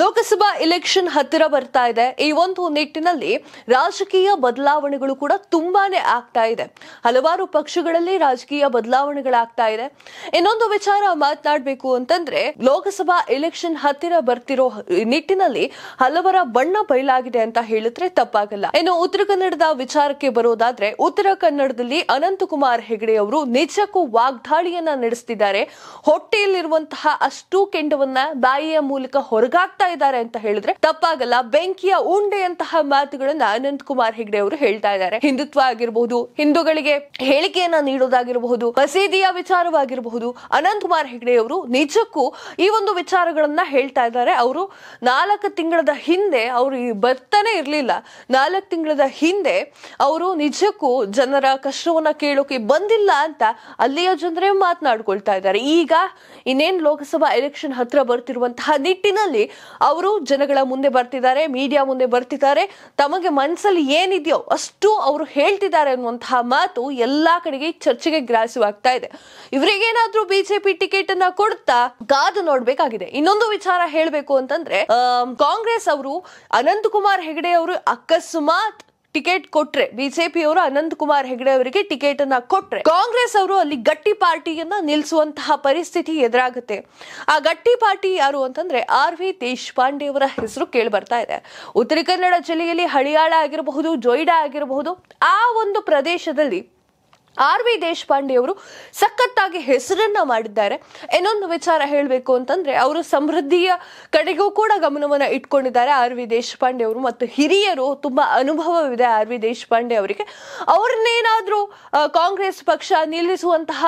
Lok Sabha election ಹತ್ತಿರ ಬರ್ತಾ ಇದೆ ಈ ಒಂದು ನಿಟ್ಟಿನಲ್ಲಿ ರಾಜಕೀಯ ಬದಲಾವಣೆಗಳು ಕೂಡ ತುಂಬಾನೇ ಆಗ್ತಾ ಇದೆ ಹಲವಾರು ಪಕ್ಷಗಳಲ್ಲಿ ರಾಜಕೀಯ ಬದಲಾವಣೆಗಳಾಗ್ತಾ ಇದೆ ಇನ್ನೊಂದು ವಿಚಾರ ಮಾತನಾಡಬೇಕು ಅಂತಂದ್ರೆ ಲೋಕಸಭಾ ಇಲೆಕ್ಷನ್ ಹತ್ತಿರ ಬರ್ತಿರೋ ನಿಟ್ಟಿನಲ್ಲಿ ಹಲವರ ಬಣ್ಣ ಬಯಲಾಗಿದೆ ಅಂತ ಹೇಳಿದ್ರೆ ತಪ್ಪಾಗಲ್ಲ ಇನ್ನು ಉತ್ತರ ಕನ್ನಡದ ವಿಚಾರಕ್ಕೆ ಬರೋದಾದ್ರೆ ಉತ್ತರ ಕನ್ನಡದಲ್ಲಿ ಅನಂತಕುಮಾರ್ ಹೆಗಡೆ ಅವರು ನಿಜಕ್ಕೂ ವಾಗ್ದಾಳಿಯನ್ನ ನಡೆಸ್ತಿದ್ದಾರೆ ಹೊಟ್ಟೆಯಲ್ಲಿರುವಂತಹ ಅಷ್ಟು ಕೆಂಡವನ್ನ ಬಾಯಿಯ ಮೂಲಕ ಹೊರಗಾಗ್ತಾ ಹೇಳ್ತಾ ಇದ್ದಾರೆ ಅಂತ ಹೇಳಿದ್ರೆ ತಪ್ಪಾಗಲ್ಲ ಬೆಂಕಿಯ ಉಂಡೆಯಂತಹ ಮಾತುಗಳನ್ನ ಅನಂತ್ ಕುಮಾರ್ ಹೆಗ್ಡೆ ಅವರು ಹೇಳ್ತಾ ಇದ್ದಾರೆ ಹಿಂದುತ್ವ ಆಗಿರಬಹುದು ಹಿಂದೂಗಳಿಗೆ ಹೇಳಿಕೆಯನ್ನ ನೀಡೋದಾಗಿರಬಹುದು ಮಸೀದಿಯ ವಿಚಾರವಾಗಿರಬಹುದು ಅನಂತ್ ಕುಮಾರ್ ಹೆಗ್ಡೆ ಅವರು ನಿಜಕ್ಕೂ ಈ ಒಂದು ವಿಚಾರಗಳನ್ನ ಹೇಳ್ತಾ ಇದ್ದಾರೆ ಅವರು ನಾಲ್ಕು ತಿಂಗಳದ ಹಿಂದೆ ಅವರು ಬರ್ತಾನೆ ಇರಲಿಲ್ಲ ನಾಲ್ಕು ತಿಂಗಳದ ಹಿಂದೆ ಅವರು ನಿಜಕ್ಕೂ ಜನರ ಕಷ್ಟವನ್ನ ಕೇಳೋಕೆ ಬಂದಿಲ್ಲ ಅಂತ ಅಲ್ಲಿಯ ಜನರೇ ಮಾತನಾಡ್ಕೊಳ್ತಾ ಇದ್ದಾರೆ ಈಗ ಇನ್ನೇನ್ ಲೋಕಸಭಾ ಎಲೆಕ್ಷನ್ ಹತ್ರ ಬರ್ತಿರುವಂತಹ ನಿಟ್ಟಿನಲ್ಲಿ ಅವರು ಜನಗಳ ಮುಂದೆ ಬರ್ತಿದ್ದಾರೆ ಮೀಡಿಯಾ ಮುಂದೆ ಬರ್ತಿದ್ದಾರೆ ತಮಗೆ ಮನಸ್ಸಲ್ಲಿ ಏನಿದೆಯೋ ಅಷ್ಟು ಅವರು ಹೇಳ್ತಿದ್ದಾರೆ ಅನ್ನುವಂತಹ ಮಾತು ಎಲ್ಲಾ ಕಡೆಗೆ ಚರ್ಚೆಗೆ ಗ್ರಾಸವಾಗ್ತಾ ಇದೆ ಇವರಿಗೇನಾದ್ರೂ ಬಿಜೆಪಿ ಟಿಕೆಟ್ ಅನ್ನ ಕೊಡ್ತಾ ಕಾದು ನೋಡ್ಬೇಕಾಗಿದೆ ಇನ್ನೊಂದು ವಿಚಾರ ಹೇಳಬೇಕು ಅಂತಂದ್ರೆ ಕಾಂಗ್ರೆಸ್ ಅವರು ಅನಂತಕುಮಾರ್ ಹೆಗಡೆ ಅವರು ಅಕಸ್ಮಾತ್ ಟಿಕೆಟ್ ಕೊಟ್ರೆ ಬಿಜೆಪಿಯವರು ಅನಂತ್ ಕುಮಾರ್ ಹೆಗಡೆ ಅವರಿಗೆ ಟಿಕೆಟ್ ಅನ್ನ ಕೊಟ್ರೆ ಕಾಂಗ್ರೆಸ್ ಅವರು ಅಲ್ಲಿ ಗಟ್ಟಿ ಪಾರ್ಟಿಯನ್ನ ನಿಲ್ಲಿಸುವಂತಹ ಪರಿಸ್ಥಿತಿ ಎದುರಾಗುತ್ತೆ ಆ ಗಟ್ಟಿ ಪಾರ್ಟಿ ಯಾರು ಅಂತಂದ್ರೆ ಆರ್ ವಿ ದೇಶಪಾಂಡೆ ಅವರ ಹೆಸರು ಕೇಳಿ ಬರ್ತಾ ಇದೆ ಉತ್ತರ ಕನ್ನಡ ಜಿಲ್ಲೆಯಲ್ಲಿ ಹಳಿಯಾಳ ಆಗಿರಬಹುದು ಜೊಯ್ಡಾ ಆಗಿರಬಹುದು ಆ ಒಂದು ಪ್ರದೇಶದಲ್ಲಿ ಆರ್ ವಿ ದೇಶಪಾಂಡೆ ಅವರು ಸಖತ್ತಾಗಿ ಹೆಸರನ್ನ ಮಾಡಿದ್ದಾರೆ ಇನ್ನೊಂದು ವಿಚಾರ ಹೇಳಬೇಕು ಅಂತಂದ್ರೆ ಅವರು ಸಮೃದ್ಧಿಯ ಕಡೆಗೂ ಕೂಡ ಗಮನವನ್ನು ಇಟ್ಕೊಂಡಿದ್ದಾರೆ ಆರ್ ವಿ ದೇಶಪಾಂಡೆ ಅವರು ಮತ್ತು ಹಿರಿಯರು ತುಂಬಾ ಅನುಭವವಿದೆ ಆರ್ ವಿ ದೇಶಪಾಂಡೆ ಅವರಿಗೆ ಅವ್ರನ್ನೇನಾದ್ರೂ ಕಾಂಗ್ರೆಸ್ ಪಕ್ಷ ನಿಲ್ಲಿಸುವಂತಹ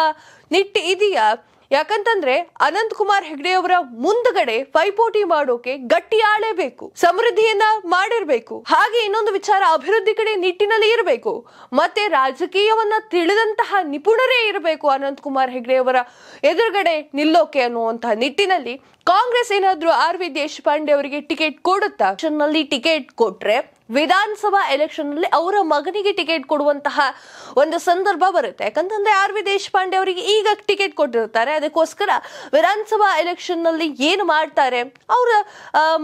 ನಿಟ್ಟಿ ಇದೆಯಾ ಯಾಕಂತಂದ್ರೆ ಅನಂತ್ ಕುಮಾರ್ ಹೆಗ್ಡೆಯವರ ಮುಂದಗಡೆ ಪೈಪೋಟಿ ಮಾಡೋಕೆ ಗಟ್ಟಿ ಆಳೇಬೇಕು ಸಮೃದ್ಧಿಯನ್ನ ಮಾಡಿರ್ಬೇಕು ಹಾಗೆ ಇನ್ನೊಂದು ವಿಚಾರ ಅಭಿವೃದ್ಧಿ ಕಡೆ ನಿಟ್ಟಿನಲ್ಲಿ ಇರಬೇಕು ಮತ್ತೆ ರಾಜಕೀಯವನ್ನ ತಿಳಿದಂತಹ ನಿಪುಣರೇ ಇರಬೇಕು ಅನಂತ್ ಕುಮಾರ್ ಹೆಗ್ಡೆಯವರ ಎದುರುಗಡೆ ನಿಲ್ಲೋಕೆ ಅನ್ನುವಂತಹ ನಿಟ್ಟಿನಲ್ಲಿ ಕಾಂಗ್ರೆಸ್ ಏನಾದ್ರೂ ಆರ್ ವಿ ದೇಶಪಾಂಡೆ ಅವರಿಗೆ ಟಿಕೆಟ್ ಕೊಡುತ್ತಾ ಟಿಕೆಟ್ ಕೊಟ್ರೆ ವಿಧಾನಸಭಾ ಎಲೆಕ್ಷನ್ ಅಲ್ಲಿ ಅವರ ಮಗನಿಗೆ ಟಿಕೆಟ್ ಕೊಡುವಂತಹ ಒಂದು ಸಂದರ್ಭ ಬರುತ್ತೆ ಯಾಕಂತಂದ್ರೆ ಆರ್ ವಿ ದೇಶಪಾಂಡೆ ಅವರಿಗೆ ಈಗ ಟಿಕೆಟ್ ಕೊಟ್ಟಿರ್ತಾರೆ ಅದಕ್ಕೋಸ್ಕರ ವಿಧಾನಸಭಾ ಎಲೆಕ್ಷನ್ ನಲ್ಲಿ ಏನು ಮಾಡ್ತಾರೆ ಅವರ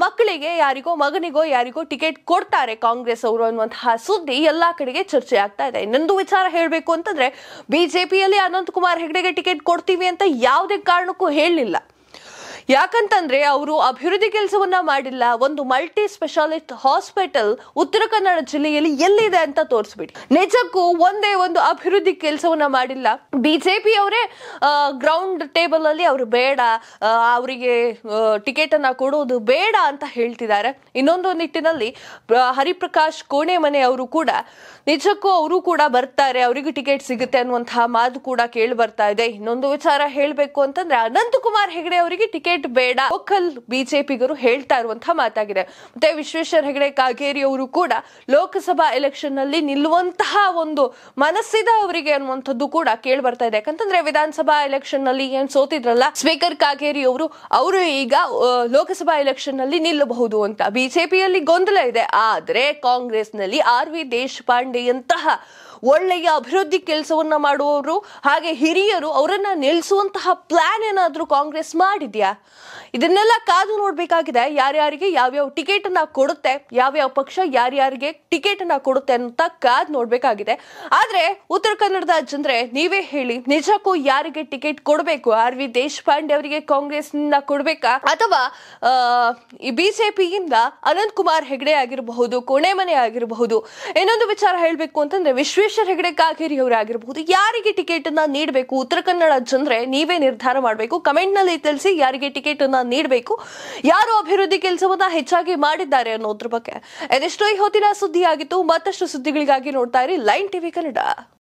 ಮಕ್ಕಳಿಗೆ ಯಾರಿಗೋ ಮಗನಿಗೋ ಯಾರಿಗೋ ಟಿಕೆಟ್ ಕೊಡ್ತಾರೆ ಕಾಂಗ್ರೆಸ್ ಅವರು ಅನ್ನುವಂತಹ ಸುದ್ದಿ ಎಲ್ಲಾ ಕಡೆಗೆ ಚರ್ಚೆ ಆಗ್ತಾ ಇದೆ ಇನ್ನೊಂದು ವಿಚಾರ ಹೇಳಬೇಕು ಅಂತಂದ್ರೆ ಬಿಜೆಪಿಯಲ್ಲಿ ಅನಂತಕುಮಾರ್ ಹೆಗಡೆಗೆ ಟಿಕೆಟ್ ಕೊಡ್ತೀವಿ ಅಂತ ಯಾವುದೇ ಕಾರಣಕ್ಕೂ ಹೇಳಲಿಲ್ಲ ಯಾಕಂತಂದ್ರೆ ಅವರು ಅಭಿವೃದ್ಧಿ ಕೆಲಸವನ್ನ ಮಾಡಿಲ್ಲ ಒಂದು ಮಲ್ಟಿ ಸ್ಪೆಷಾಲಿಸ್ಟ್ ಹಾಸ್ಪಿಟಲ್ ಉತ್ತರ ಕನ್ನಡ ಜಿಲ್ಲೆಯಲ್ಲಿ ಎಲ್ಲಿದೆ ಅಂತ ತೋರಿಸ್ಬಿಟ್ಟು ನಿಜಕ್ಕೂ ಒಂದೇ ಒಂದು ಅಭಿವೃದ್ಧಿ ಕೆಲಸವನ್ನ ಮಾಡಿಲ್ಲ ಬಿಜೆಪಿ ಅವರೇ ಗ್ರೌಂಡ್ ಟೇಬಲ್ ಅಲ್ಲಿ ಅವರು ಬೇಡ ಅವರಿಗೆ ಟಿಕೆಟ್ ಅನ್ನ ಕೊಡುವುದು ಬೇಡ ಅಂತ ಹೇಳ್ತಿದ್ದಾರೆ ಇನ್ನೊಂದು ನಿಟ್ಟಿನಲ್ಲಿ ಹರಿಪ್ರಕಾಶ್ ಕೋಣೆ ಮನೆ ಅವರು ಕೂಡ ನಿಜಕ್ಕೂ ಅವರು ಕೂಡ ಬರ್ತಾರೆ ಅವರಿಗೆ ಟಿಕೆಟ್ ಸಿಗುತ್ತೆ ಅನ್ನುವಂತಹ ಮಾತು ಕೂಡ ಕೇಳಿ ಬರ್ತಾ ಇದೆ ಇನ್ನೊಂದು ವಿಚಾರ ಹೇಳಬೇಕು ಅಂತಂದ್ರೆ ಅನಂತಕುಮಾರ್ ಹೆಗಡೆ ಅವರಿಗೆ ಟಿಕೆಟ್ ಬೇಡ ಲೋಕಲ್ ಬಿಜೆಪಿಗರು ಹೇಳ್ತಾ ಇರುವಂತಹ ಮಾತಾಗಿದೆ ಮತ್ತೆ ವಿಶ್ವೇಶ್ವರ ಹೆಗಡೆ ಕಾಗೇರಿ ಅವರು ಕೂಡ ಲೋಕಸಭಾ ಎಲೆಕ್ಷನ್ ನಲ್ಲಿ ನಿಲ್ಲುವಂತಹ ಒಂದು ಮನಸ್ಸಿದ ಅವರಿಗೆ ಅನ್ನುವಂಥದ್ದು ಕೂಡ ಕೇಳಿ ಬರ್ತಾ ಇದೆ ಯಾಕಂತಂದ್ರೆ ವಿಧಾನಸಭಾ ಎಲೆಕ್ಷನ್ ನಲ್ಲಿ ಏನ್ ಸೋತಿದ್ರಲ್ಲ ಸ್ಪೀಕರ್ ಕಾಗೇರಿ ಅವರು ಅವರು ಈಗ ಲೋಕಸಭಾ ಎಲೆಕ್ಷನ್ ನಲ್ಲಿ ನಿಲ್ಲಬಹುದು ಅಂತ ಬಿಜೆಪಿಯಲ್ಲಿ ಗೊಂದಲ ಇದೆ ಆದ್ರೆ ಕಾಂಗ್ರೆಸ್ ನಲ್ಲಿ ಆರ್ ವಿ ದೇಶಪಾಂಡೆಯಂತಹ ಒಳ್ಳೆಯ ಅಭಿವೃದ್ಧಿ ಕೆಲಸವನ್ನ ಮಾಡುವವರು ಹಾಗೆ ಹಿರಿಯರು ಅವರನ್ನ ನಿಲ್ಲಿಸುವಂತಹ ಪ್ಲಾನ್ ಏನಾದರೂ ಕಾಂಗ್ರೆಸ್ ಮಾಡಿದ್ಯಾ ಇದನ್ನೆಲ್ಲ ಕಾದು ನೋಡಬೇಕಾಗಿದೆ ಯಾರ್ಯಾರಿಗೆ ಯಾವ್ಯಾವ ಟಿಕೆಟ್ ಅನ್ನ ಕೊಡುತ್ತೆ ಯಾವ್ಯಾವ ಪಕ್ಷ ಯಾರ್ಯಾರಿಗೆ ಟಿಕೆಟ್ ಅನ್ನ ಕೊಡುತ್ತೆ ಅಂತ ಕಾದು ನೋಡಬೇಕಾಗಿದೆ ಆದ್ರೆ ಉತ್ತರ ಕನ್ನಡದ ಜನರೆ ನೀವೇ ಹೇಳಿ ನಿಜಕ್ಕೂ ಯಾರಿಗೆ ಟಿಕೆಟ್ ಕೊಡಬೇಕು ಆರ್ ವಿ ದೇಶಪಾಂಡೆ ಅವರಿಗೆ ಕಾಂಗ್ರೆಸ್ ನಿಂದ ಕೊಡಬೇಕಾ ಅಥವಾ ಈ ಬಿಜೆಪಿಯಿಂದ ಅನಂತ್ ಕುಮಾರ್ ಹೆಗಡೆ ಆಗಿರಬಹುದು ಮನೆ ಆಗಿರಬಹುದು ಇನ್ನೊಂದು ವಿಚಾರ ಹೇಳಬೇಕು ಅಂತಂದ್ರೆ ವಿಶ್ವೇಶ್ವರ ಹೆಗಡೆ ಕಾಗೇರಿ ಆಗಿರಬಹುದು ಯಾರಿಗೆ ಟಿಕೆಟ್ ಅನ್ನ ನೀಡಬೇಕು ಉತ್ತರ ಕನ್ನಡ ಜನರೆ ನೀವೇ ನಿರ್ಧಾರ ಮಾಡಬೇಕು ಕಮೆಂಟ್ ನಲ್ಲಿ ತಿಳಿಸಿ ಯಾರಿಗೆ ಟಿಕೆಟ್ ಅನ್ನ ನೀಡಬೇಕು ಯಾರು ಅಭಿವೃದ್ಧಿ ಕೆಲಸವನ್ನ ಹೆಚ್ಚಾಗಿ ಮಾಡಿದ್ದಾರೆ ಅನ್ನೋದ್ರ ಬಗ್ಗೆ ಅದೆಷ್ಟೋ ಈ ಹೊತ್ತಿನ ಸುದ್ದಿ ಆಗಿತ್ತು ಮತ್ತಷ್ಟು ಸುದ್ದಿಗಳಿಗಾಗಿ ನೋಡ್ತಾ ಇರಿ ಲೈನ್ ಟಿವಿ ಕನ್ನಡ